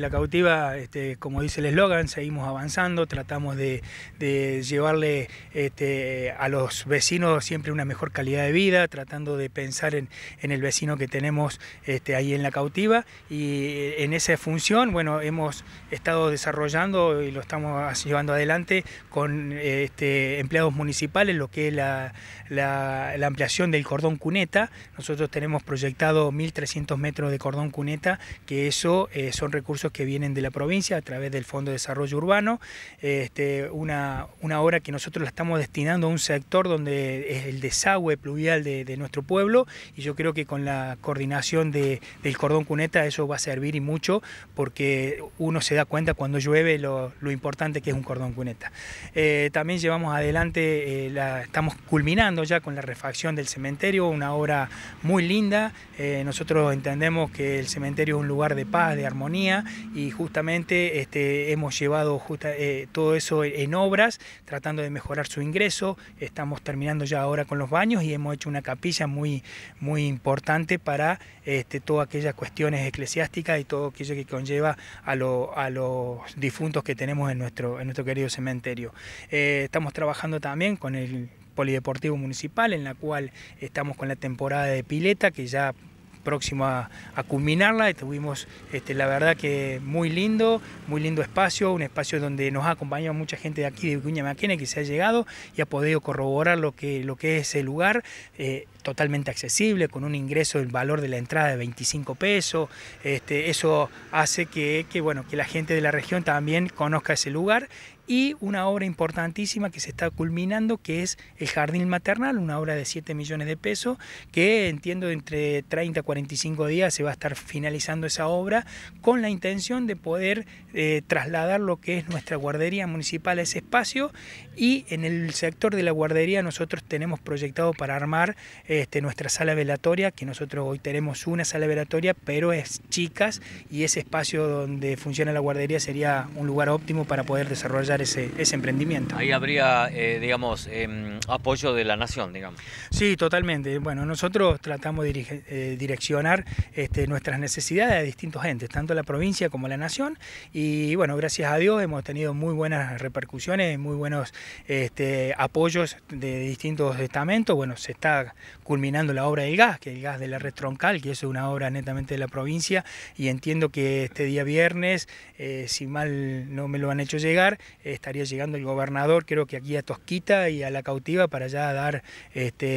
la cautiva, este, como dice el eslogan, seguimos avanzando, tratamos de, llevarle este, a los vecinos siempre una mejor calidad de vida, tratando de pensar en, el vecino que tenemos este, ahí en la cautiva y eh, en esa función, bueno, hemos estado desarrollando y lo estamos llevando adelante con este, empleados municipales, lo que es la, ampliación del cordón cuneta. Nosotros tenemos proyectado 1.300 metros de cordón cuneta, que eso eh, son recursos que vienen de la provincia a través del Fondo de Desarrollo Urbano, este, una, una obra que nosotros la estamos destinando a un sector donde es el desagüe pluvial de, nuestro pueblo y yo creo que con la coordinación del cordón cuneta eso va a servir y mucho porque uno se da cuenta cuando llueve lo, importante que es un cordón cuneta. Eh, también llevamos adelante, eh, estamos culminando ya con la refacción del cementerio, una obra muy linda. Eh, nosotros entendemos que el cementerio es un lugar de paz, de armonía y justamente este, hemos llevado eh, todo eso en obras, tratando de mejorar su ingreso. Estamos terminando ya ahora con los baños y hemos hecho una capilla muy, muy importante para este, todas aquellas cuestiones eclesiásticas y todo aquello que conlleva a, los difuntos que tenemos en nuestro, en nuestro querido cementerio. Eh, estamos trabajando también con el Polideportivo Municipal, en la cual estamos con la temporada de pileta, que ya próximo a, culminarla. Tuvimos, este, la verdad que muy lindo, muy lindo espacio, un espacio donde nos ha acompañado mucha gente de aquí de Vicuña Maquena que se ha llegado y ha podido corroborar lo que, lo que es el lugar, eh, totalmente accesible, con un ingreso del valor de la entrada de 25 pesos. Este, eso hace que, bueno, que la gente de la región también conozca ese lugar y una obra importantísima que se está culminando, que es El Jardín Maternal, una obra de 7 millones de pesos, que entiendo entre 30 y 45 días se va a estar finalizando esa obra, con la intención de poder eh, trasladar lo que es nuestra guardería municipal a ese espacio y en el sector de la guardería nosotros tenemos proyectado para armar este, nuestra sala velatoria, que nosotros hoy tenemos una sala velatoria, pero es chicas y ese espacio donde funciona la guardería sería un lugar óptimo para poder desarrollar ese, emprendimiento. Ahí habría, eh, digamos, em, apoyo de la nación, digamos. Sí, totalmente. Bueno, nosotros tratamos de eh, direccionar este, nuestras necesidades a distintos entes, tanto la provincia como la nación, y bueno, gracias a Dios hemos tenido muy buenas repercusiones, muy buenos este, apoyos de distintos estamentos. Bueno, se está culminando la obra del gas, que es el gas de la red troncal, que es una obra netamente de la provincia, y entiendo que este día viernes, eh, si mal no me lo han hecho llegar, estaría llegando el gobernador, creo que aquí a Tosquita y a La Cautiva para ya dar, este,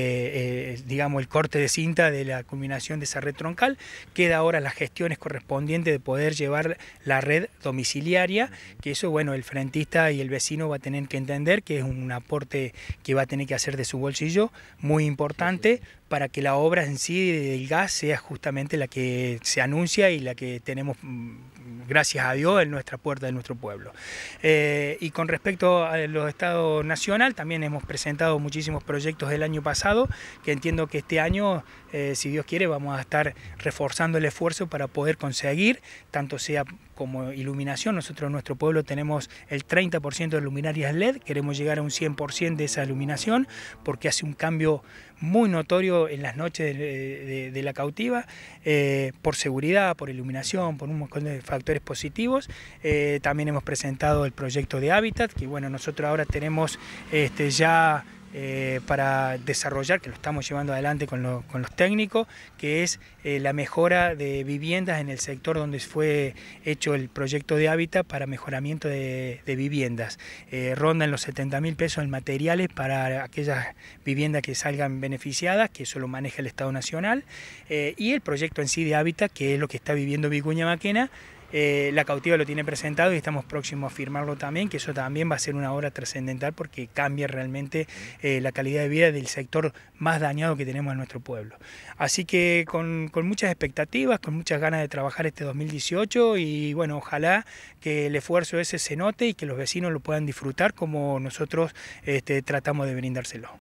eh, digamos, el corte de cinta de la combinación de esa red troncal. Queda ahora las gestiones correspondientes de poder llevar la red domiciliaria, que eso, bueno, el frentista y el vecino va a tener que entender que es un aporte que va a tener que hacer de su bolsillo, muy importante, para que la obra en sí del gas sea justamente la que se anuncia y la que tenemos mm, gracias a Dios, en nuestra puerta de nuestro pueblo. Eh, y con respecto a los estados nacional, también hemos presentado muchísimos proyectos del año pasado, que entiendo que este año, eh, si Dios quiere, vamos a estar reforzando el esfuerzo para poder conseguir, tanto sea como iluminación, nosotros en nuestro pueblo tenemos el 30% de luminarias LED, queremos llegar a un 100% de esa iluminación, porque hace un cambio muy notorio en las noches de, la cautiva, eh, por seguridad, por iluminación, por un montón de factores positivos. Eh, también hemos presentado el proyecto de hábitat, que bueno, nosotros ahora tenemos este, ya eh, para desarrollar, que lo estamos llevando adelante con, los técnicos, que es eh, la mejora de viviendas en el sector donde fue hecho el proyecto de hábitat para mejoramiento de, viviendas. Eh, rondan los 70 mil pesos en materiales para aquellas viviendas que salgan beneficiadas, que eso lo maneja el Estado Nacional, y el proyecto en sí de hábitat, que es lo que está viviendo Vicuña Maquena, eh, la cautiva lo tiene presentado y estamos próximos a firmarlo también, que eso también va a ser una obra trascendental porque cambia realmente eh, la calidad de vida del sector más dañado que tenemos en nuestro pueblo. Así que con, muchas expectativas, con muchas ganas de trabajar este 2018 y bueno, ojalá que el esfuerzo ese se note y que los vecinos lo puedan disfrutar como nosotros este, tratamos de brindárselo.